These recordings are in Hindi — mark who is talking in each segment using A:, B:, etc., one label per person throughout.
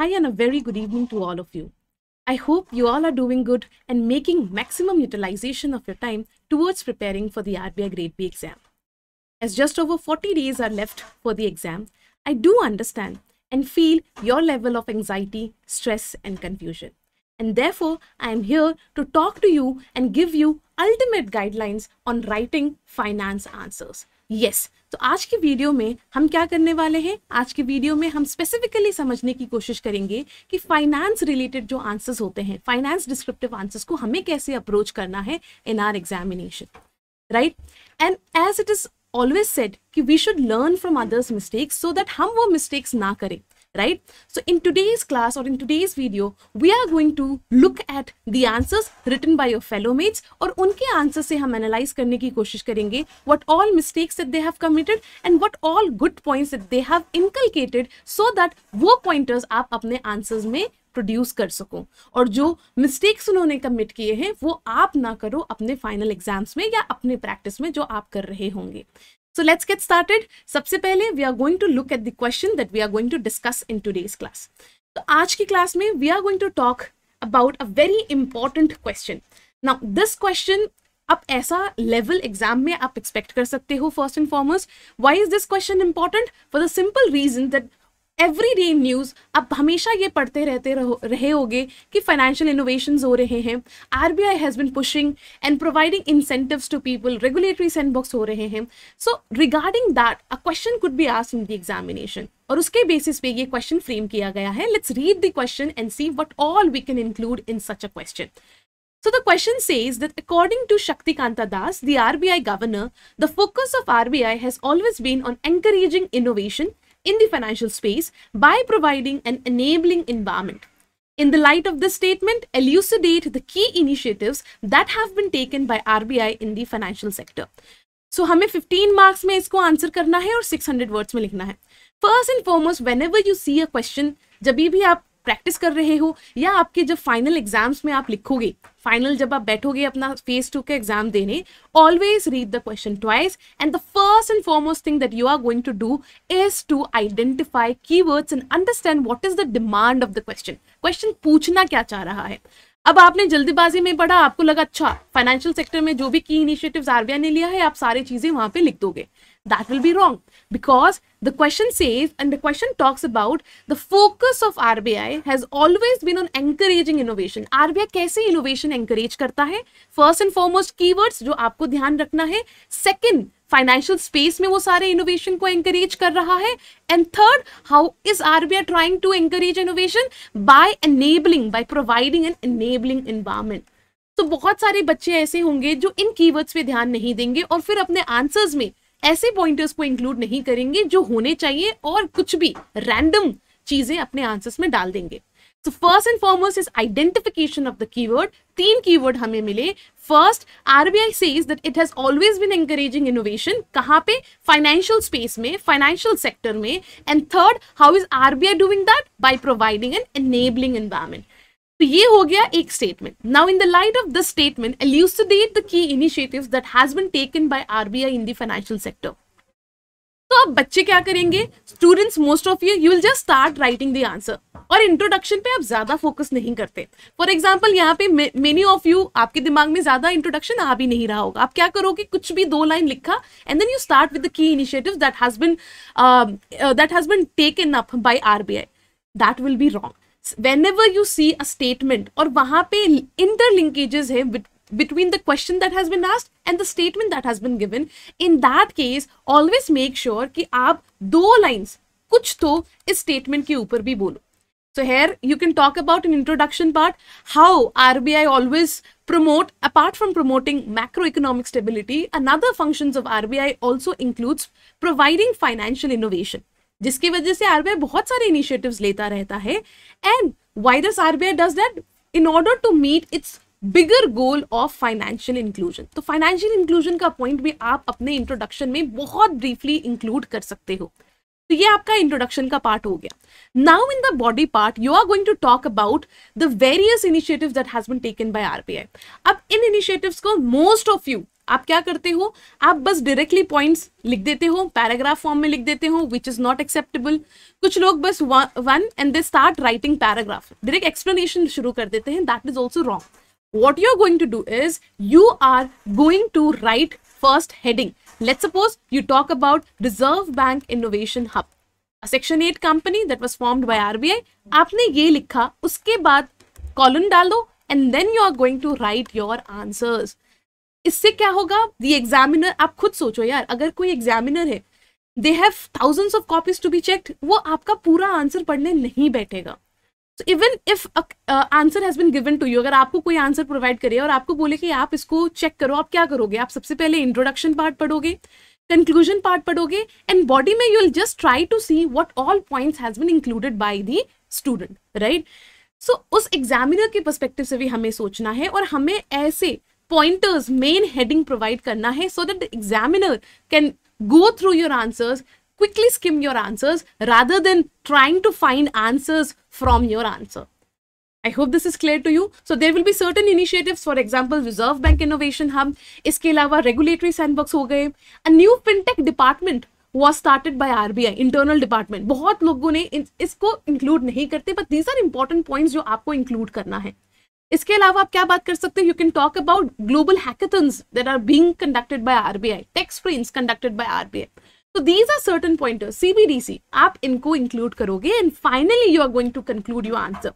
A: Hi and a very good evening to all of you. I hope you all are doing good and making maximum utilization of your time towards preparing for the RBI Grade B exam. As just over 40 days are left for the exam, I do understand and feel your level of anxiety, stress and confusion. And therefore, I am here to talk to you and give you ultimate guidelines on writing finance answers. Yes yes. तो आज की वीडियो में हम क्या करने वाले हैं आज की वीडियो में हम स्पेसिफिकली समझने की कोशिश करेंगे कि फाइनेंस रिलेटेड जो आंसर्स होते हैं फाइनेंस डिस्क्रिप्टिव आंसर्स को हमें कैसे अप्रोच करना है in our examination right and as it is always said कि we should learn from others mistakes so that हम वो मिस्टेक्स ना करें right? So in today's class or in today's video, we are going to look at the answers written by your fellow mates aur unke answers se hum analyze karne ki koshish karenge what all mistakes that they have committed and what all good points that they have inculcated so that wo pointers aap apne answers mein produce कर सको और जो मिस्टेक्स उन्होंने कमिट किए हैं वो आप ना करो अपने फाइनल एग्जाम्स में या अपने प्रैक्टिस में जो आप कर रहे होंगे सो लेट्स गेट स्टार्टेड सबसे पहले we are going to look at the question that we are going to discuss in today's class तो आज की क्लास में we are going to talk about a very important question now this question आप ऐसा लेवल एग्जाम में आप एक्सपेक्ट कर सकते हो first and foremost why is this question important for the simple reason that everyday news आप हमेशा ये पढ़ते रहते रहो रहे होगे कि फाइनेंशियल इनोवेशन हो रहे हैं R B I has been pushing and providing incentives to people regulatory sandbox हो रहे हैं so regarding that a question could be ask in the examination और उसके बेसिस पे ये क्वेश्चन फ्रेम किया गया है let's read the question and see what all we can include in such a question So the question says that according to Shaktikanta Das, the RBI governor, the focus of RBI has always been on encouraging innovation in the financial space by providing an enabling environment. In the light of this statement, elucidate the key initiatives that have been taken by RBI in the financial sector. so, हमें 15 marks में इसको आंसर करना है और 600 words में लिखना है first and foremost whenever you जब भी आप प्रैक्टिस कर रहे हो या आपके जब फाइनल एग्जाम्स में आप लिखोगे फाइनल जब आप बैठोगे अपना फेस टू के एग्जाम देने always read the question twice and the first and foremost thing that you are going to do is to identify key words and understand what is the demand of the question question पूछना क्या चाह रहा है अब आपने जल्दीबाजी में पढ़ा आपको लगा अच्छा फाइनेंशियल सेक्टर में जो भी की इनिशिएटिव्स आरबीआई ने लिया है आप सारी चीजें वहां पे लिख दोगे that will be wrong because the question says, and the question talks about the focus of RBI has always been on encouraging innovation. RBI कैसे innovation encourage करता है First and foremost keywords जो आपको ध्यान रखना है Second, फाइनेंशियल स्पेस में वो सारे इनोवेशन को एंकरेज कर रहा है and third how is R B I trying to encourage innovation by enabling by providing an enabling environment तो बहुत सारे बच्चे ऐसे होंगे जो इन कीवर्ड्स पे ध्यान नहीं देंगे और फिर अपने आंसर्स में ऐसे पॉइंटर्स को इंक्लूड नहीं करेंगे जो होने चाहिए और कुछ भी रैंडम चीजें अपने आंसर्स में डाल देंगे so first and foremost is identification of the keyword तीन कीवर्ड हमें मिले first RBI says that it has always been encouraging innovation कहाँ पे फाइनेंशियल स्पेस में फाइनेंशियल सेक्टर में and third how is RBI doing that by providing an enabling environment तो ये हो गया एक statement now in the light of this statement elucidate the key initiatives that has been taken by RBI in the financial sector तो अब बच्चे क्या करेंगे students most of you you will just start writing the answer और इंट्रोडक्शन पे आप ज्यादा फोकस नहीं करते फॉर एग्जाम्पल यहाँ पे मेनी ऑफ यू आपके दिमाग में ज्यादा इंट्रोडक्शन आ भी नहीं रहा होगा आप क्या करोगे कुछ भी दो लाइन लिखा and then you start with the key initiatives that has been that has been taken up by RBI that will be wrong whenever you see a statement or वहां पे interlinkages है between the question that has been asked and the statement that has been given in that case always make sure कि आप दो lines कुछ तो इस statement के ऊपर भी बोलो So here you can talk about an introduction part, how RBI always promote, apart from promoting macroeconomic stability, another functions of RBI also includes providing financial innovation. जिसकी वजह से आरबीआई बहुत सारे इनिशिएटिव्स लेता रहता है and why this RBI does that in order to meet its bigger goal of financial inclusion तो फाइनेंशियल इंक्लूजन का पॉइंट भी आप अपने इंट्रोडक्शन में बहुत ब्रीफली इंक्लूड कर सकते हो तो ये आपका इंट्रोडक्शन का पार्ट हो गया now in the body part you are going to talk about the various initiatives that has been taken by RBI अब इन इनिशिएटिव्स को मोस्ट ऑफ यू आप क्या करते हो आप बस डायरेक्टली पॉइंट्स लिख देते हो पैराग्राफ फॉर्म में लिख देते हो विच इज नॉट एक्सेप्टेबल कुछ लोग बस one and they start writing paragraph direct explanation शुरू कर देते हैं that is also wrong what you are going to do is you are going to write first heading let suppose you talk about Reserve Bank Innovation Hub section eight company that was formed by R आपने ये लिखा उसके बाद कॉलम डाल दो and then you are going to write your answers इससे क्या होगा दी एग्जामिनर आप खुद सोचो यार अगर कोई एग्जामिनर है they have thousands of copies to be checked वो आपका पूरा आंसर पढ़ने नहीं बैठेगा so even if answer has been given to you अगर आपको कोई आंसर प्रोवाइड करे और आपको बोले कि आप इसको चेक करो आप क्या करोगे आप सबसे पहले इंट्रोडक्शन पार्ट पढ़ोगे कंक्लूजन पार्ट पढ़ोगे एंड बॉडी में you will just try to see what all point has been included by the student right so उस एग्जामिनर के परस्पेक्टिव से भी हमें सोचना है और हमें ऐसे pointers main heading provide karna hai so that the examiner can go through your answers quickly skim your answers rather than trying to find answers from your answer I hope this is clear to you. So there will be certain initiatives, for example, Reserve Bank Innovation Hub. iske alawa regulatory sandbox ho gaye A new fintech department was started by RBI, internal department. बहुत लोगों ने इसको include नहीं करते, but these are important points जो आपको include करना है. इसके अलावा आप क्या बात कर सकते हो you can talk about global hackathons that are being conducted by RBI tech sprints conducted by RBI तो these are certain pointers CBDC आप इनको इंक्लूड करोगे and finally you are going to conclude your answer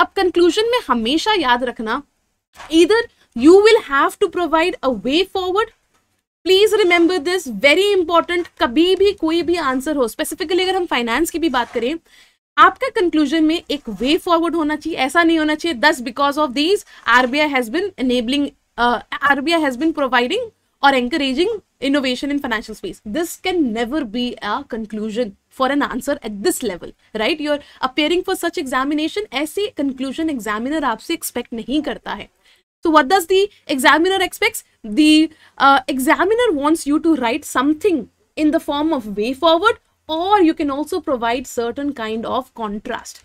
A: अब कंक्लूजन में हमेशा याद रखना इधर you will have to provide a way forward please remember this very important कभी भी कोई भी आंसर हो स्पेसिफिकली अगर हम फाइनेंस की भी बात करें आपका कंक्लूजन में एक वे फॉरवर्ड होना चाहिए ऐसा नहीं होना चाहिए this because of these RBI has been enabling RBI has been providing और encouraging innovation in financial space this can never be a conclusion for an answer at this level right you're appearing for such examination ऐसे कंक्लूजन एग्जामिनर आपसे एक्सपेक्ट नहीं करता है so what does the examiner expect the examiner wants you to write something in the form of way forward और you can also provide certain kind of contrast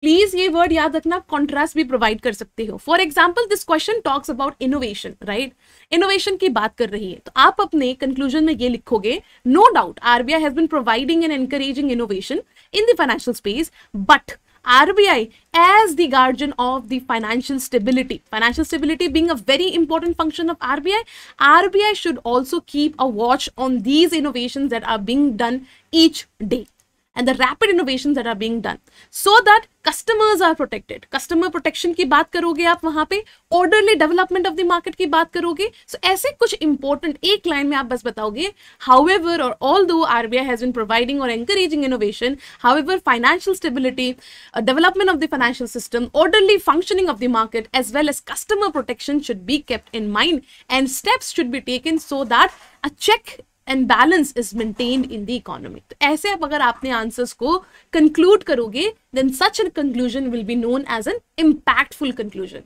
A: please ये वर्ड याद रखना आप कॉन्ट्रास्ट भी प्रोवाइड कर सकते हो for example this question talks about innovation right innovation की बात कर रही है तो आप अपने कंक्लूजन में ये लिखोगे no doubt RBI has been providing and encouraging innovation in the financial space but RBI as the guardian of the financial stability. Financial stability being a very important function of RBI, RBI should also keep a watch on these innovations that are being done each day and the rapid innovations that are being done so that customers are protected customer protection ki baat करोगे aap wahan pe orderly development of the market ki baat करोगे so ऐसे कुछ important एक line में आप बस बताओगे however or although RBI has been providing or encouraging innovation however financial stability uh, development of the financial system orderly functioning of the market as well as customer protection should be kept in mind and steps should be taken so that a check and balance is maintained in the economy तो ऐसे अब अगर आपने आंसर्स को कंक्लूड करोगे then such an conclusion will be known as an impactful conclusion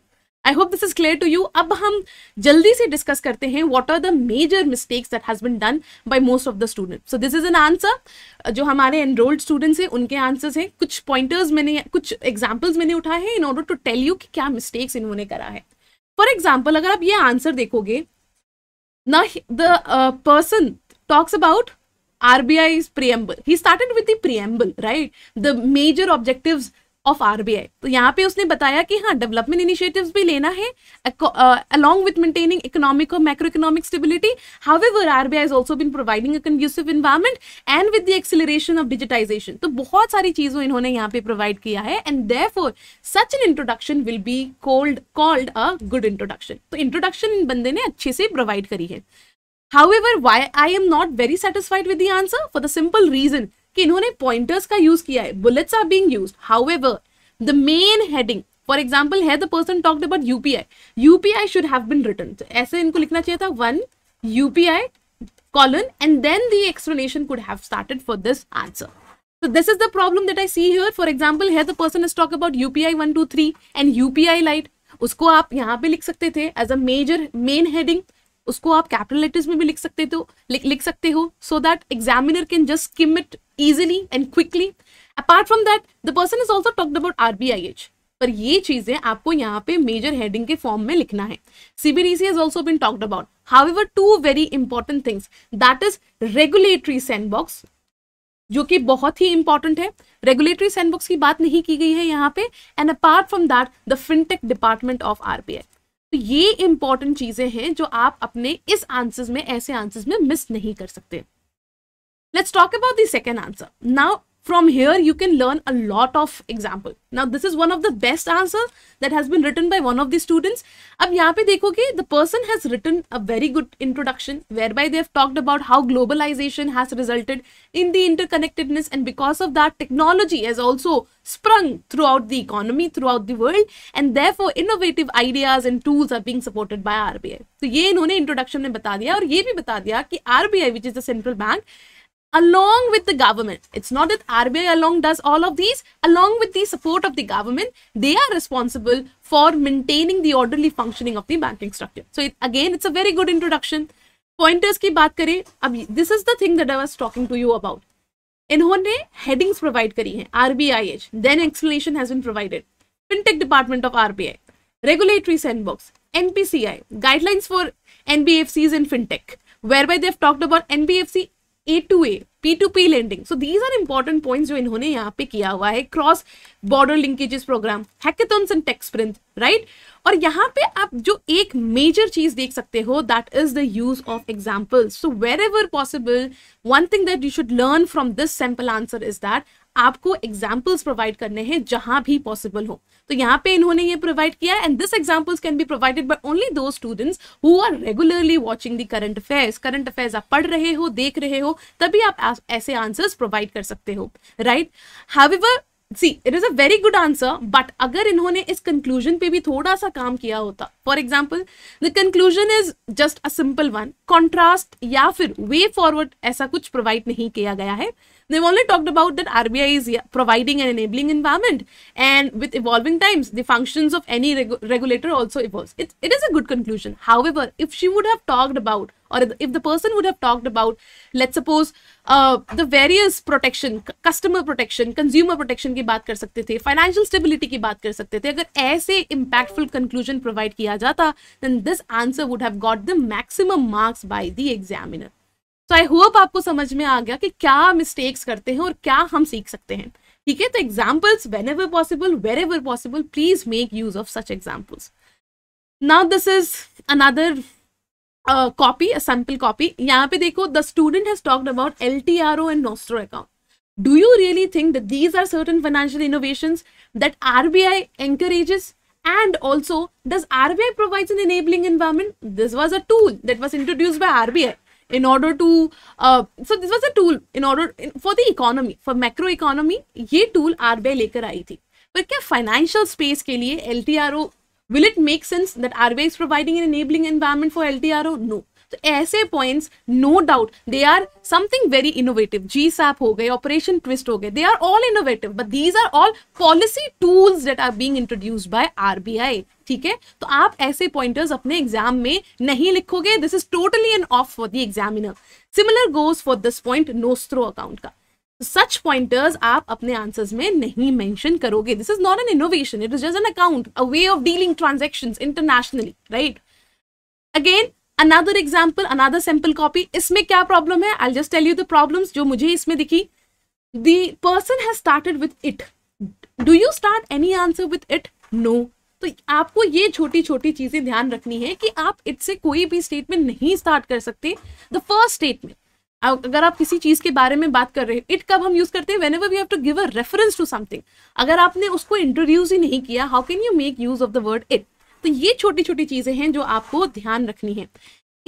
A: I hope this is clear to you अब हम जल्दी से डिस्कस करते हैं what are the major mistakes that has been done by most of the student so this is an answer जो हमारे एनरोल्ड स्टूडेंट्स हैं उनके आंसर्स हैं कुछ पॉइंटर्स मैंने कुछ एग्जाम्पल्स मैंने उठाए हैं in order to tell you कि क्या मिस्टेक्स इन्होंने करा है फॉर एग्जाम्पल अगर आप ये आंसर देखोगे ना the person talks about RBI's preamble. He started with the preamble, right? The major objectives of RBI तो यहाँ पे उसने बताया कि हाँ डेवलपमेंट इनिशिएटिव्स भी लेना है अलॉन्ग विथ मेंटेनिंग इकोनॉमिक और macro economic stability however RBI has also been providing a conducive environment and with the acceleration of digitisation तो बहुत सारी चीजों इन्होंने यहाँ पे प्रोवाइड किया है and therefore such an introduction will be called called a good introduction तो इंट्रोडक्शन इन बंदे ने अच्छे से प्रोवाइड करी है However, why I am not very satisfied with the answer? For the simple reason कि इन्होंने pointers का use किया है bullets are being used. However, the main heading for example, here the person talked about UPI. UPI should have been written. तो ऐसे इनको लिखना चाहिए था one UPI colon and then the explanation could have started for this answer. So this is the problem that I see here. For example, here the person is talk about UPI one two three and UPI light. उसको आप यहाँ पे लिख सकते थे as a major main heading. उसको आप कैपिटल लेटर्स में भी लिख सकते हो तो, लिख लिख सकते हो so that examiner can just skim it easily and quickly apart from that the person is also talked about R पर ये चीजें आपको यहाँ पे मेजर हेडिंग के फॉर्म में लिखना है CBDC has also been talked about however two very important things that is regulatory sandbox जो कि बहुत ही इंपॉर्टेंट है रेगुलेटरी सैंडबॉक्स की बात नहीं की गई है यहाँ पे and apart from that the fintech department of RBI तो ये इंपॉर्टेंट चीजें हैं जो आप अपने इस आंसर्स में ऐसे आंसर्स में मिस नहीं कर सकते let's talk about the second answer now From here, you can learn a lot of example. Now, this is one of the best answer that has been written by one of the students. अब यहाँ पे देखोगे the person has written a very good introduction whereby they have talked about how globalization has resulted in the interconnectedness and because of that technology has also sprung throughout the economy, throughout the world and therefore innovative ideas and tools are being supported by RBI. So, ये इन्होंने introduction में बता दिया और ये भी बता दिया कि RBI which is the central bank along with the government. It's not that RBI alone does all of these. Along with the support of the government, they are responsible for maintaining the orderly functioning of the banking structure. So it, again, it's a very good introduction. Pointers ki baat kare. this is the thing that I was talking to you about. इन्होंने headings provide करी RBIH, then explanation has been provided. Fintech Department of RBI, regulatory sandbox, NPCI, guidelines for NBFCs in fintech, whereby they've talked about NBFC A two A P two P lending so these are important point जो इन्होंने यहाँ पे किया हुआ है cross border linkages programme hackathons and techsprint right और यहाँ पे आप जो एक मेजर चीज देख सकते हो that is the use of examples so wherever possible one thing that you should learn from this sample answer is that आपको एग्जाम्पल्स प्रोवाइड करने हैं जहां भी पॉसिबल हो तो यहाँ पे इन्होंने ये प्रोवाइड किया and this examples can be provided by only those students who are regularly watching the current affairs current affairs आप पढ़ रहे हो देख रहे हो तभी आप ऐसे आंसर्स प्रोवाइड कर सकते हो right have see it is a very good answer but अगर इन्होंने इस कंक्लूजन पे भी थोड़ा सा काम किया होता for example the conclusion is just a simple one contrast या फिर वे फॉरवर्ड ऐसा कुछ प्रोवाइड नहीं किया गया है They've only talked about that RBI is providing an enabling environment and with evolving times, the functions of any regulator also evolves. It, it is a good conclusion. However, if she would have talked about or if the person would have talked about, let's suppose, uh, the various protection, customer protection, consumer protection की बात कर सकते थे, financial stability की बात कर सकते थे, अगर ऐसे impactful conclusion provide किया जाता, then this answer would have got the maximum marks by the examiner. So I hope आपको समझ में आ गया कि क्या मिस्टेक्स करते हैं और क्या हम सीख सकते हैं ठीक है तो examples whenever possible wherever possible please make use of such examples now this is another copy a sample copy यहाँ पे देखो the student has talked about L T R O and nostro account do you really think that these are certain financial innovations that RBI encourages? And also, does RBI provides an enabling environment? This was a tool that was introduced by RBI. in order to uh, so this was a tool in order in, for the economy for macro economy ye tool RBI lekar aayi thi but kya financial space ke liye LTRO will it make sense that RBI is providing an enabling environment for LTRO no ऐसे points no doubt they are something very innovative G SAP हो गए ऑपरेशन ट्विस्ट हो गए they are all innovative but these are all policy tools that are being introduced by R ठीक है तो आप ऐसे पॉइंटर्स अपने एग्जाम में नहीं लिखोगे this is totally an off for the examiner similar goes for this point nostro account का सच पॉइंटर्स आप अपने आंसर्स में नहीं मेंशन करोगे this is not an innovation it is just an account a way of dealing transaction internationally right again another example another sample copy इसमें क्या प्रॉब्लम है I just tell you the problem जो मुझे इसमें दिखी the person has started with it do you start any answer with it no तो आपको ये छोटी छोटी चीजें ध्यान रखनी है कि आप इट से कोई भी स्टेटमेंट नहीं स्टार्ट कर सकते द फर्स्ट स्टेटमेंट अगर आप किसी चीज के बारे में बात कर रहे हो इट कब हम यूज करते हैं we have to give a reference to something अगर आपने उसको इंट्रोड्यूस ही नहीं किया how can you make use of the word it तो ये छोटी छोटी चीज़ें हैं जो आपको ध्यान रखनी है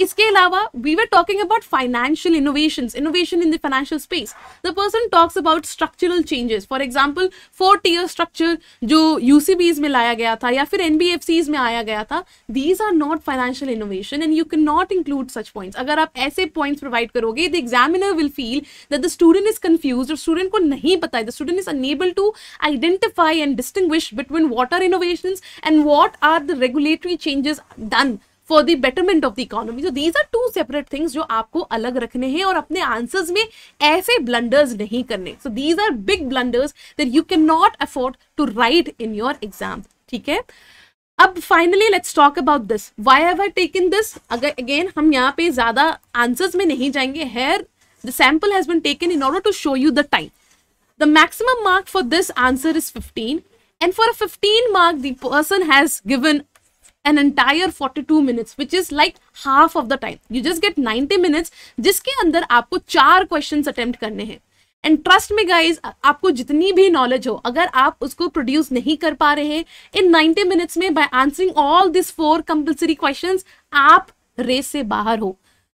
A: इसके अलावा we were talking about financial innovation innovation in the financial space the person talks about structural changes for example four tier structure जो यूसीबीज में लाया गया था या फिर एनबीएफसीज में आया गया था these are not financial innovation and you can not include such points अगर आप ऐसे पॉइंट्स प्रोवाइड करोगे the examiner will feel that the student is confuse और स्टूडेंट को नहीं पता है the student is unable to identify and distinguish between what are innovation and what are the regulatory changes done for the betterment of the economy तो these are two separate things जो आपको अलग रखने हैं और अपने आंसर्स में ऐसे ब्लंडर्स नहीं करने so these are big blunders that you can not afford to write in your exam ठीक है अब finally let's talk about this why have I taken this अगर अगेन हम यहाँ पे ज्यादा आंसर्स में नहीं जाएंगे here the sample has been taken in order to show you the time the maximum mark for this answer is 15 and for a 15 mark the person has given an entire 42 minutes which is like half of the time you just get 90 minutes जिसके अंदर आपको चार क्वेश्चन अटेम्प्ट करने हैं एंड ट्रस्ट में गाइज आपको जितनी भी नॉलेज हो अगर आप उसको प्रोड्यूस नहीं कर पा रहे हैं इन नाइनटी मिनट्स में by answering all this four compulsory question आप रेस से बाहर हो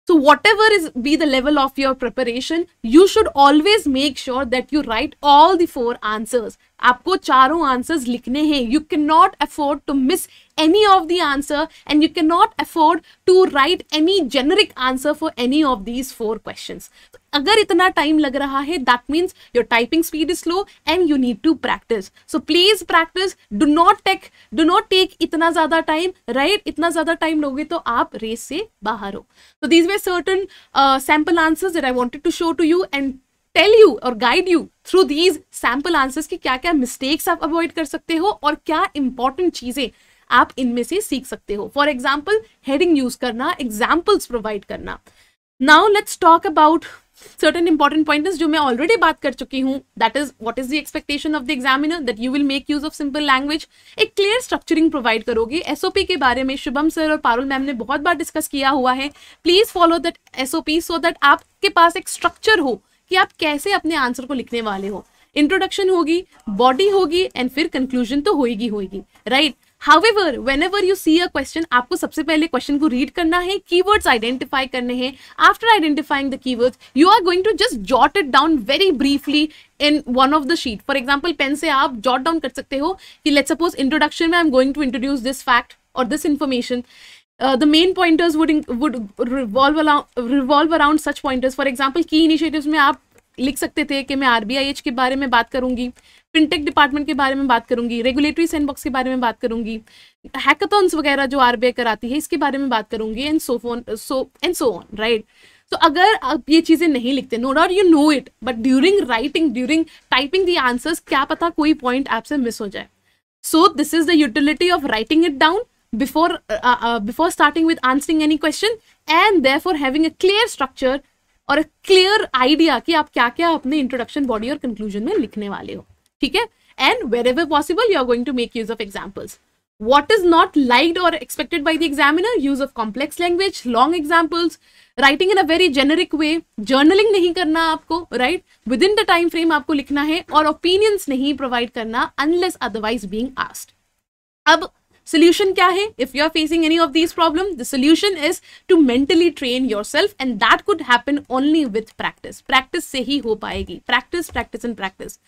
A: so what is be the level of your preparation you should always make sure that you write all the four answers आपको चारों आंसर्स लिखने हैं you can not afford to miss any of the answer and you can not afford to write any generic answer for any of these four question अगर इतना टाइम लग रहा है that means your typing speed is slow and you need to practice so please practice do not take do not take इतना ज्यादा टाइम राइट इतना ज्यादा टाइम लोगे तो आप रेस से बाहर हो so these were certain sample answers I wanted to show to you and tell you और guide you through these sample answers की क्या क्या मिस्टेक्स आप अवॉइड कर सकते हो और क्या इंपॉर्टेंट चीजें आप इनमें से सीख सकते हो फॉर एग्जाम्पल हेडिंग यूज करना एग्जाम्पल्स प्रोवाइड करना now let's talk about certain important point जो मैं ऑलरेडी बात कर चुकी हूँ that is what is the expectation of the examiner that you will make use of simple language एक क्लियर स्ट्रक्चरिंग प्रोवाइड करोगे एसओपी के बारे में शुभम सर और पारुल मैम ने बहुत बार डिस्कस किया हुआ है please follow that SOP so that आपके पास एक स्ट्रक्चर हो कि आप कैसे अपने आंसर को लिखने वाले हो इंट्रोडक्शन होगी बॉडी होगी एंड फिर कंक्लूजन तो होगी होगी right however whenever you see a question आपको सबसे पहले क्वेश्चन को रीड करना है की कीवर्ड्स आइडेंटिफाई करने हैं after identifying the key word you are going to just jot it down very briefly in one of the sheet for example pen से आप जॉट डाउन कर सकते हो कि लेट सपोज इंट्रोडक्शन में I am going to introduce this fact और this information Uh, the main pointers would would revolve around, revolve around such pointers. For example, key initiatives में आप लिख सकते थे कि मैं आर के बारे में बात करूंगी फिनटेक डिपार्टमेंट के बारे में बात करूंगी रेगुलेटरी सैंडबॉक्स के बारे में बात करूंगी हैकाथॉन्स वगैरह जो आर कराती है इसके बारे में बात करूंगी and so on so and so on right तो अगर आप ये चीज़ें नहीं लिखते no doubt you know it but during writing during typing the answers क्या पता कोई पॉइंट आपसे मिस हो जाए so this is the utility of writing it down before uh, uh, before starting with answering any question and therefore having a clear structure or a clear idea ki aap kya kya apne introduction body और conclusion mein likhne wale ho theek hai and wherever possible you are going to make use of examples what is not liked or expected by the examiner use of complex language long examples writing in a very generic way journaling nahi karna aapko right within the time frame aapko likhna hai और opinions nahi provide karna unless otherwise being asked ab solution क्या है if you are facing any of this problem the solution is to mentally train yourself and that could happen only with practice practice से ही हो पाएगी practice practice and practice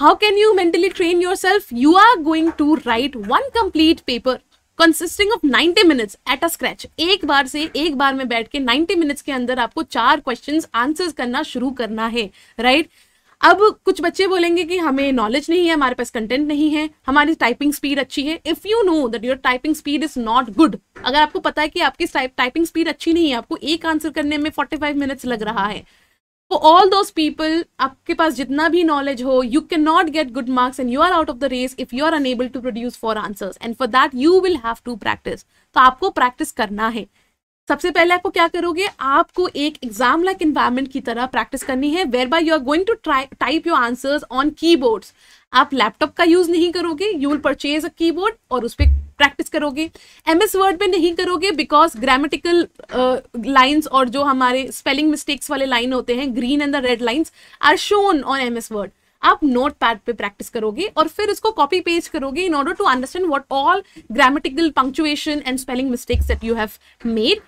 A: how can you mentally train yourself you are going to write one complete paper consisting of 90 minutes at a scratch एक बार से एक बार में बैठ के 90 मिनट्स के अंदर आपको चार क्वेश्चंस आंसर्स करना शुरू करना है राइट right? अब कुछ बच्चे बोलेंगे कि हमें नॉलेज नहीं है हमारे पास कंटेंट नहीं है हमारी टाइपिंग स्पीड अच्छी है if you know that your typing speed is not good अगर आपको पता है कि आपकी टाइपिंग स्पीड अच्छी नहीं है आपको एक आंसर करने में फोर्टी फाइव मिनट्स लग रहा है फॉर ऑल दोज पीपल आपके पास जितना भी नॉलेज हो you can not get good marks and you are out of the race if you are unable to produce four answers and for that you will have to practice तो आपको प्रैक्टिस करना है सबसे पहले आपको क्या करोगे आपको एक एग्जाम लाइक इन्वायरमेंट की तरह प्रैक्टिस करनी है whereby you are going to try type your answers on keyboards आप लैपटॉप का यूज नहीं करोगे you will purchase a keyboard और उस पर प्रैक्टिस करोगे एम एस वर्ड में नहीं करोगे बिकॉज ग्रामेटिकल लाइन्स और जो हमारे स्पेलिंग मिस्टेक्स वाले लाइन होते हैं green and the red lines are shown on M S Word आप नोट पैड पर प्रैक्टिस करोगे और फिर उसको कॉपी पेज करोगे in order to understand what all grammatical punctuation and spelling mistakes that you have made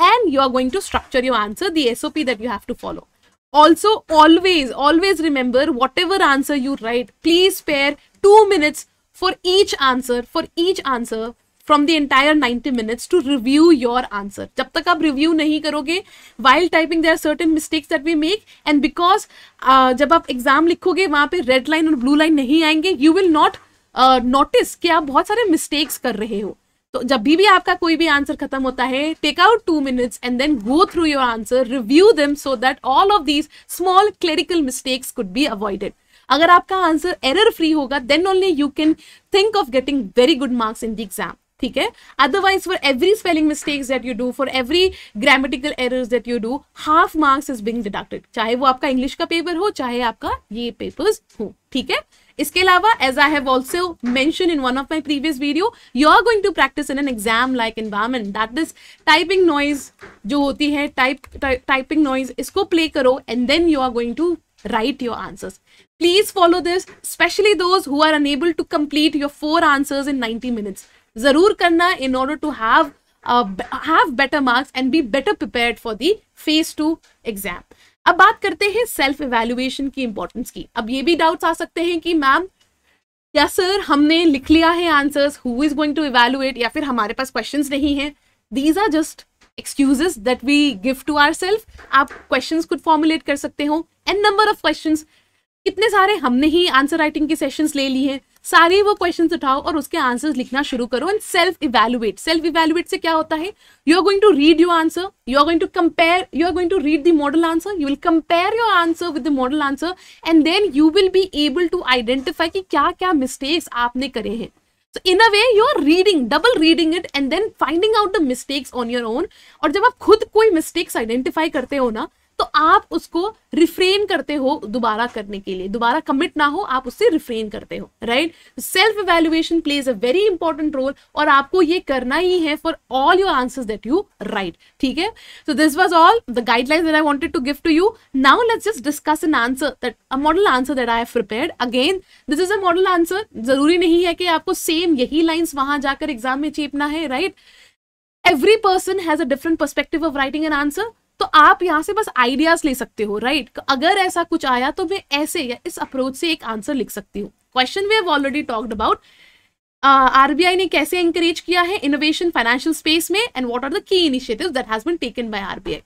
A: and you are going to structure your answer, the SOP that you have to follow. Also, always, always remember whatever answer you write, please spare 2 minutes for each answer, for each answer from the entire 90 minutes to review your answer. jab tak aap review nahi karoge while typing there are certain mistakes that we make and because uh, jab aap exam likhoge wahan pe red line aur blue line nahi aayenge you will not uh, notice ki aap bahut sare mistakes kar rahe ho तो जब भी भी आपका कोई भी आंसर खत्म होता है take out two minutes and then go through your answer review them so that all of these small clerical mistakes could be avoided अगर आपका आंसर एरर फ्री होगा then only you can think of getting very good marks in the exam ठीक है otherwise for every spelling mistakes that you do for every grammatical errors that you do half marks is being deducted चाहे वो आपका इंग्लिश का पेपर हो चाहे आपका ये पेपर्स हो ठीक है इसके अलावा as I have also mention in one of my previous video you are going to practice in an exam like in बामन दैट इज टाइपिंग नॉइज जो होती है टाइप टाइपिंग नॉइज इसको प्ले करो and then you are going to write your answers please follow this specially those who are unable to complete your four answers in ninety minutes जरूर करना in order to have have better marks and be better prepare for the phase two exam अब बात करते हैं सेल्फ इवेल्युएशन की इंपॉर्टेंस की अब ये भी डाउट्स आ सकते हैं कि मैम या सर हमने लिख लिया है answers who is going to evaluate या फिर हमारे पास क्वेश्चन नहीं है these are just excuses that we give to our self आप क्वेश्चन खुद फॉर्मुलेट कर सकते हो एन नंबर ऑफ क्वेश्चन कितने सारे हमने ही आंसर राइटिंग के सेशंस ले लिए हैं सारे वो क्वेश्चंस उठाओ और उसके आंसर्स लिखना शुरू करो and self evaluate self evaluate से क्या होता है you are going to read your answer you are going to compare you are going to read the model answer you will compare your answer with the model answer and then you will be able to identify कि क्या क्या मिस्टेक्स आपने करे हैं so in a way you are reading double reading it and then finding out the mistakes on your own और जब आप खुद कोई मिस्टेक्स आइडेंटिफाई करते हो ना तो आप उसको रिफ्रेन करते हो दोबारा करने के लिए दोबारा कमिट ना हो आप उससे रिफ्रेन करते हो right self evaluation plays a very important role और आपको ये करना ही है for all your answers that you write ठीक है so this was all the guidelines that I wanted to give to you now let's just discuss an answer that a model answer that I have prepared again this is a model answer जरूरी नहीं है कि आपको सेम यही लाइन वहां जाकर एग्जाम में चेपना है right right? every person has a different perspective of writing an answer तो आप यहाँ से बस आइडियाज ले सकते हो राइट तो अगर ऐसा कुछ आया तो मैं ऐसे या इस अप्रोच से एक आंसर लिख सकती हूँ question we have already talked about RBI ने कैसे इंकरेज किया है इनोवेशन फाइनेंशियल स्पेस में and what are the key initiatives that has been taken by RBI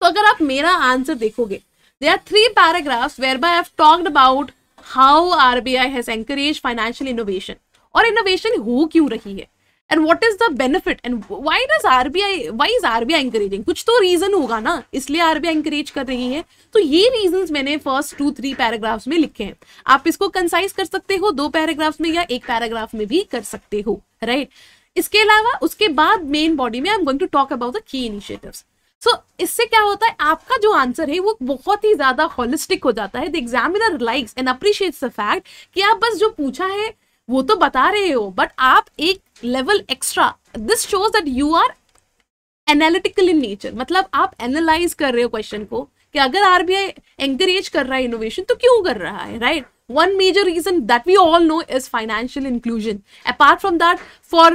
A: तो अगर आप मेरा आंसर देखोगे there three three paragraphs whereby have talked about how RBI has encourage financial innovation और इनोवेशन हो क्यों रही है and what is the benefit and why does I why is I encouraging कुछ तो रीजन होगा ना इसलिए आर आई इंकरेज कर रही है तो ये रीजन मैंने फर्स्ट टू थ्री पैराग्राफ्स में लिखे हैं आप इसको कंसाइज कर सकते हो दो पैराग्राफ्स में या एक पैराग्राफ में भी कर सकते हो राइट right? इसके अलावा उसके बाद मेन बॉडी में I am going to talk about the key initiative so इससे क्या होता है आपका जो आंसर है वो बहुत ही ज्यादा होलिस्टिक हो जाता है the examiner likes and appreciates the fact कि आप बस जो पूछा है वो तो बता रहे हो बट आप एक level extra this shows that you are analytical in nature मतलब आप एनालाइज कर रहे हो क्वेश्चन को कि अगर आरबीआई एंकरेज कर रहा है इनोवेशन तो क्यों कर रहा है right right? one major reason that we all know is financial inclusion apart from that for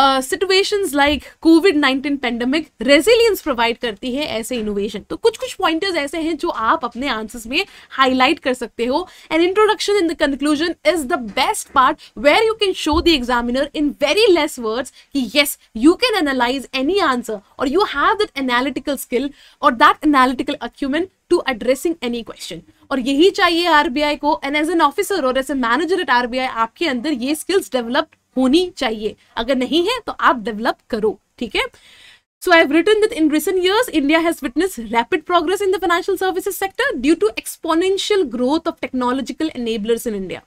A: uh, situations like covid 19 pandemic resilience provide karti hai aise innovation to kuch kuch pointers aise hain jo aap apne answers mein highlight kar sakte ho an introduction in the conclusion is the best part where you can show the examiner in very less words ki yes you can analyze any answer or you have that analytical skill or that analytical acumen to addressing any question और यही चाहिए आरबीआई को एंड एज एन ऑफिसर और as a manager at RBI आपके अंदर ये स्किल्स डेवलप होनी चाहिए अगर नहीं है तो आप डेवलप करो ठीक है So I've written that in recent years, India has witnessed rapid progress in the financial services sector due to exponential growth of technological enablers in India.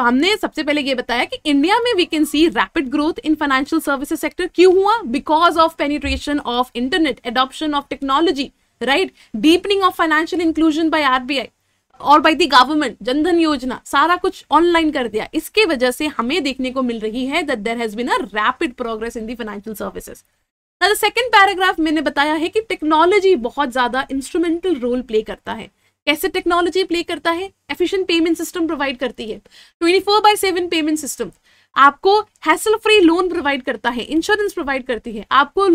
A: to humne sabse pehle ye bataya ki india mein we can see rapid growth in financial services sector क्यों hua because of penetration of internet adoption of technology right deepening of financial inclusion by rbi और by the government Jan Dhan Yojana सारा कुछ ऑनलाइन कर दिया इसके वजह से हमें देखने को मिल रही है that there has been a rapid progress in the financial services second paragraph मैंने बताया है कि टेक्नोलॉजी बहुत ज्यादा इंस्ट्रूमेंटल रोल प्ले करता है कैसे टेक्नोलॉजी प्ले करता है एफिशिएंट पेमेंट सिस्टम प्रोवाइड करती है 24 four by seven payment system आपको हैसल फ्री लोन प्रोवाइड करता है इंश्योरेंस प्रोवाइड करती है आपको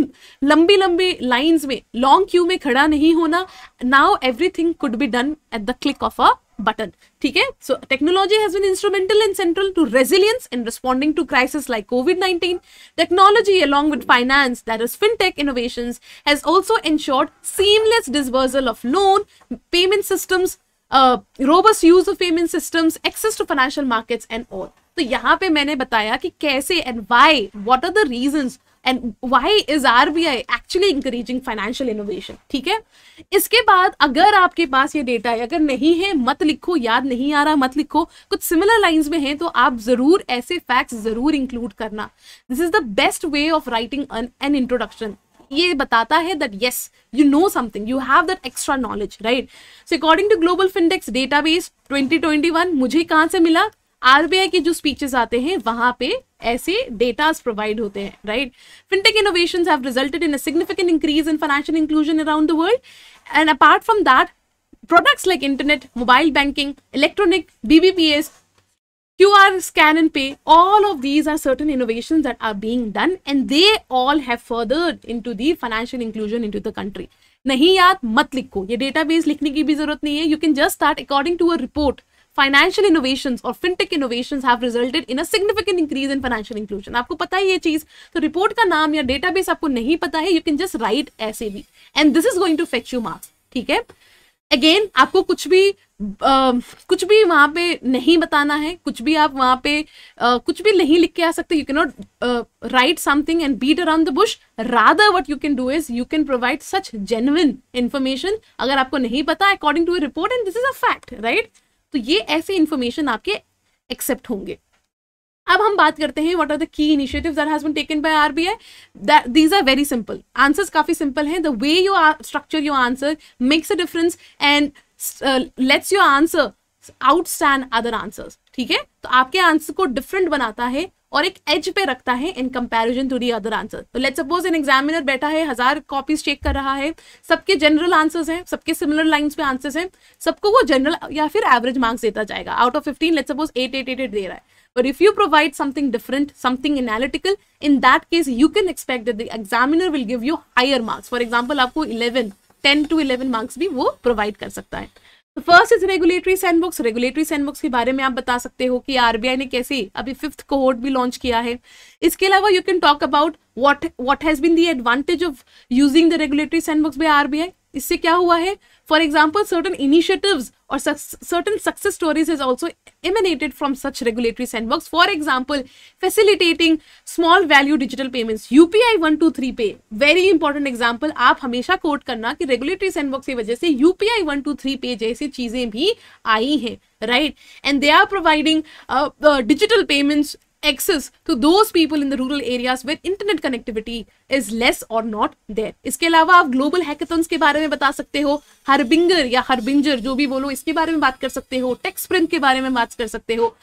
A: लंबी लंबी लाइंस में लॉन्ग क्यू में खड़ा नहीं होना now everything could be done at the click of a button ठीक है so technology has been instrumental and central to resilience in responding to crisis like COVID nineteen technology along with finance that is fintech innovation has also ensured seamless disbursal of loan payment systems robust use of payment systems access to financial markets and all तो यहाँ पे मैंने बताया कि कैसे and Y what are the reason and why is R B I actually encouraging financial innovation ठीक है इसके बाद अगर आपके पास ये डेटा है अगर नहीं है मत लिखो याद नहीं आ रहा मत लिखो कुछ सिमिलर लाइन्स में है तो आप जरूर ऐसे फैक्ट्स जरूर इंक्लूड करना this is the best way of writing an introduction ये बताता है that yes you know something you have that extra knowledge right so according to global Findex database 2021 मुझे कहां से मिला आरबीआई के जो स्पीचेस आते हैं वहां पे ऐसे डेटास प्रोवाइड होते हैं right fintech innovation have resulted in a significant increase in financial inclusion around the world and apart from that products like internet mobile banking electronic bbps qr scan and pay all of these are certain innovations that are being done and they all have furthered into the financial inclusion into the country नहीं याद मत लिखो ये डेटाबेस लिखने की भी जरूरत नहीं है you can just start according to a report financial innovation और fintech innovation have resulted in a significant increase in financial inclusion आपको पता है ये चीज तो रिपोर्ट का नाम या डेटाबेस आपको नहीं पता है यू कैन जस्ट राइट ऐसे भी and this is going to fetch you marks ठीक है अगेन आपको कुछ भी uh, कुछ भी वहां पे नहीं बताना है कुछ भी आप वहां पे uh, कुछ भी नहीं लिख के आ सकते you can not write something and beat around the bush rather what you can do is you can provide such genuine information अगर आपको नहीं पता according to a report and this is a fact right तो ये ऐसे इन्फॉर्मेशन आपके एक्सेप्ट होंगे अब हम बात करते हैं what are the key initiatives that has been taken by RBI these are very simple answers काफी सिंपल हैं the way you structure your answer makes a difference and lets your answer outstand other answers ठीक है तो आपके आंसर को डिफरेंट बनाता है और एक एज पे रखता है in comparison to the other answer तो लेट सपोज इन एग्जामिनर बैठा है हजार कॉपीज चेक कर रहा है सबके जनरल आंसर्स हैं सबके सिमिलर लाइन्स पे आंसर्स हैं सबको वो जनरल या फिर एवरेज मार्क्स देता जाएगा out of fifteen let suppose eight eight eight eight दे रहा है But if you provide something different, something analytical, in that case you can expect that the examiner will give you higher marks for example आपको eleven ten to eleven marks भी वो प्रोवाइड कर सकता है. तो first is regulatory sandbox regulatory sandbox के बारे में आप बता सकते हो कि आरबीआई ने कैसे अभी फिफ्थ कोहोर्ट भी लॉन्च किया है इसके अलावा you can talk about what what has been the advantage of using the regulatory sandbox by RBI इससे क्या हुआ है फॉर एग्जाम्पल सर्टन इनिशियटिव और certain success stories is also emanated from such regulatory sandbox for example facilitating small value digital payments UPI one two three pay very important example आप हमेशा कोट करना कि रेगुलेटरी सैंडबॉक्स की वजह से यूपीआई वन टू थ्री पे जैसी चीजें भी आई हैं right and they are providing digital payments access to those people in the rural area with internet connectivity is less और नॉट देर इसके अलावा आप ग्लोबल हैकेथन्स के बारे में बता सकते हो हरबिंगर या हरबिंजर जो भी बोलो इसके बारे में बात कर सकते हो टेक्स प्रिंट के बारे में बात कर सकते हो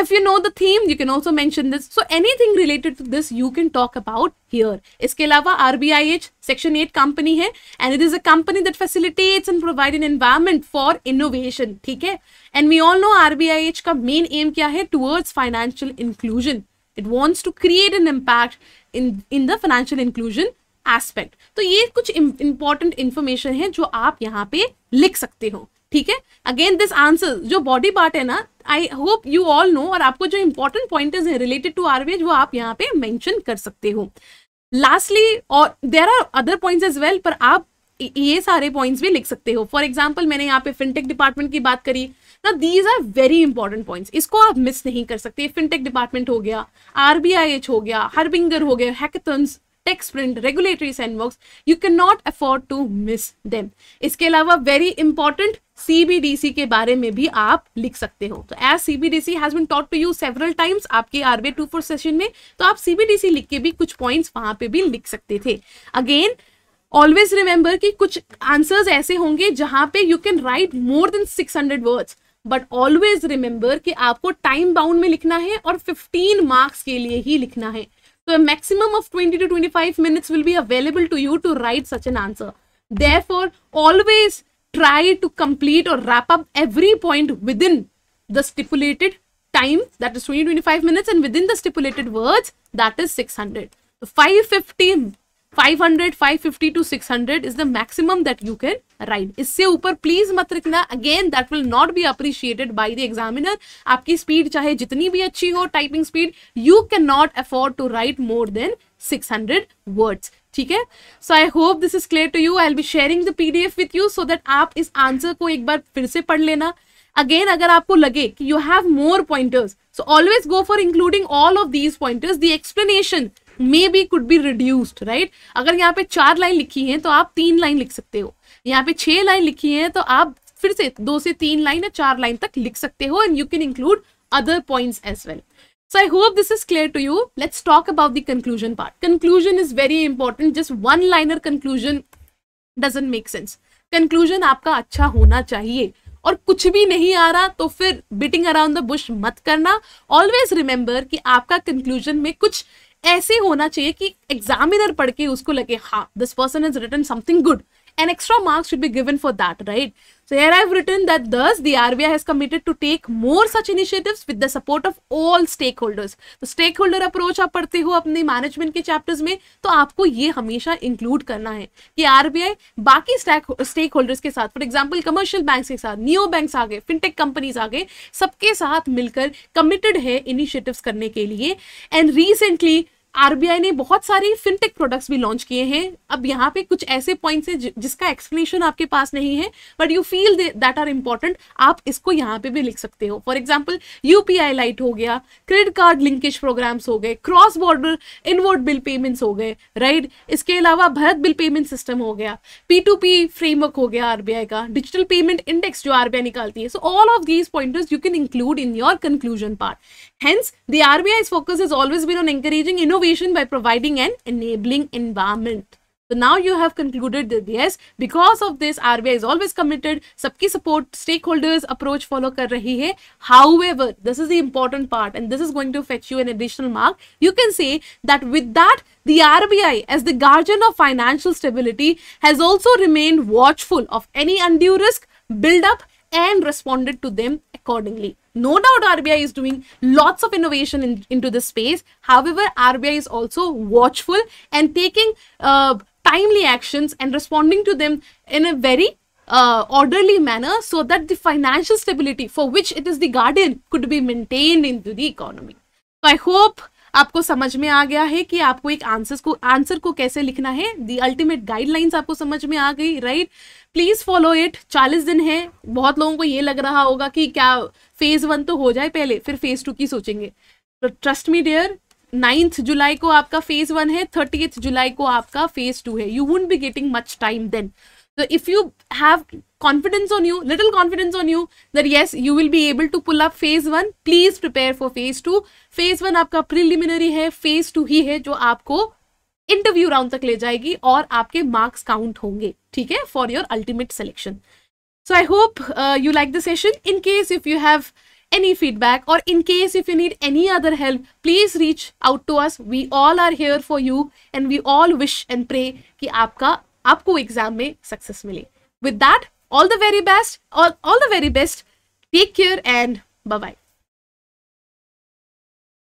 A: if you know the theme you can also mention this so anything related to this you can talk about here इसके अलावा RBIH section 8 company है and it is a company that facilitates and provide an environment for innovation ठीक है and we all know RBIH का main aim क्या है towards financial inclusion it wants to create an impact in in the financial inclusion aspect तो ये कुछ इंपॉर्टेंट इन्फॉर्मेशन है जो आप यहाँ पे लिख सकते हो ठीक है अगेन दिस आंसर जो बॉडी पार्ट है ना I hope you all know और आपको जो इंपॉर्टेंट पॉइंट है रिलेटेड टू आरवेज वो आप यहाँ पे मैंशन कर सकते हो लास्टली और there are other point as well पर आप ये सारे पॉइंट्स भी लिख सकते हो फॉर एग्जाम्पल मैंने यहाँ पे फिनटेक डिपार्टमेंट की बात करी ना these are very important points इसको आप मिस नहीं कर सकते फिनटेक डिपार्टमेंट हो गया आरबीआईएच हो गया हरबिंगर हो गया hackathons tech sprint regulatory sandbox you can not afford to miss them इसके अलावा वेरी इंपॉर्टेंट सीबीडीसी के बारे में भी आप लिख सकते हो तो as CBDC has been taught to you several times आपके आरबीआई टू फोर सेशन में तो आप सीबीडीसी लिख के भी कुछ पॉइंट्स वहां पे भी लिख सकते थे अगेन ऑलवेज रिमेंबर कि कुछ आंसर्स ऐसे होंगे जहां पे you can write more than 600 words but always remember कि आपको टाइम बाउंड में लिखना है और 15 मार्क्स के लिए ही लिखना है So a maximum of 20 to 25 minutes will be available to you to write such an answer. Therefore, always try to complete or wrap up every point within the stipulated time that is 20 25 minutes and within the stipulated words that is 600. 550 500 550 to 600 is the maximum that you can write इससे ऊपर प्लीज मत रखना again that will not be appreciated by the examiner आपकी स्पीड चाहे जितनी भी अच्छी हो typing speed you can not afford to write more than 600 words ठीक है so I hope this is clear to you I'll be sharing the P D F with you so that आप इस आंसर को एक बार फिर से पढ़ लेना अगेन अगर आपको लगे कि you have more pointers so always go for including all of these pointers the explanation may be could be reduced right अगर यहाँ पे चार लाइन लिखी है तो आप तीन लाइन लिख सकते हो यहाँ पे छह लाइन लिखी है तो आप फिर से दो से तीन लाइन या चार लाइन तक लिख सकते हो and you can include other point as well so I hope this is clear to you let's talk about the conclusion part conclusion is very important Just one liner conclusion doesn't make sense conclusion आपका अच्छा होना चाहिए और कुछ भी नहीं आ रहा तो फिर बिटिंग अराउंड द बुश मत करना ऑलवेज रिमेंबर कि आपका कंक्लूजन में कुछ ऐसे होना चाहिए कि एग्जामिनर पढ़ के उसको लगे हाँ this person is written something good and extra marks should be given for that right so here I've written that thus the RBI has committed to take more such initiative with the support of all stakeholders तो स्टेक होल्डर अप्रोच आप पढ़ते हो अपने मैनेजमेंट के चैप्टर्स में तो आपको ये हमेशा इंक्लूड करना है कि आर बी आई बाकी स्टेक होल्डर्स के साथ फॉर एग्जाम्पल कमर्शियल बैंक के साथ न्यू बैंक आ गए फिनटेक कंपनीज आ गए सबके साथ मिलकर कमिटेड है इनिशिएटिव करने के लिए एंड रिसेंटली आरबीआई ने बहुत सारी फिनटेक प्रोडक्ट्स भी लॉन्च किए हैं अब यहाँ पे कुछ ऐसे पॉइंट्स हैं जिसका एक्सप्लेनेशन आपके पास नहीं है but you feel that are important आप इसको यहाँ पे भी लिख सकते हो फॉर एग्जाम्पल यूपीआई लाइट हो गया क्रेडिट कार्ड लिंकेज प्रोग्राम्स हो गए cross border inward bill payments हो गए राइट इसके अलावा भारत बिल पेमेंट सिस्टम हो गया पी टू पी फ्रेमवर्क हो गया आर का डिजिटल पेमेंट इंडेक्स जो आर निकालती है so all of these pointers you can include in your conclusion part hence the RBI focus is always been on encouraging innovation innovation by providing an enabling environment. So now you have concluded that yes, because of this RBI is always committed, सबकी support stakeholders approach follow kar rahi hai. However, this is the important part and this is going to fetch you an additional mark. You can say that with that, the RBI as the guardian of financial stability has also remained watchful of any undue risk build up and responded to them accordingly no doubt RBI is doing lots of innovation in, into this space. However, RBI is also watchful and taking uh, timely actions and responding to them in a very uh, orderly manner so that the financial stability for which it is the guardian could be maintained into the economy. So I hope आपको समझ में आ गया है कि आपको एक आंसर को आंसर को कैसे लिखना है दी अल्टीमेट गाइडलाइंस आपको समझ में आ गई राइट प्लीज़ फॉलो इट चालीस दिन है बहुत लोगों को ये लग रहा होगा कि क्या फेज़ वन तो हो जाए पहले फिर फेज़ टू की सोचेंगे तो ट्रस्ट मी डियर नाइन्थ जुलाई को आपका फेज़ वन है थर्टी जुलाई को आपका फेज़ टू है you won't be getting much time then तो if you have confidence on you, little confidence on you that yes, you will be able to pull up phase one please prepare for phase two phase one आपका प्रिलिमिनरी है फेज टू ही है जो आपको इंटरव्यू राउंड तक ले जाएगी और आपके मार्क्स काउंट होंगे ठीक है for your ultimate selection so I hope you like the session in case if you have any feedback or in case if you need any other help please reach out to us we all are here for you and we all wish and pray कि आपका आपको एग्जाम में सक्सेस मिले with that all the very best all, all the very best take care and bye bye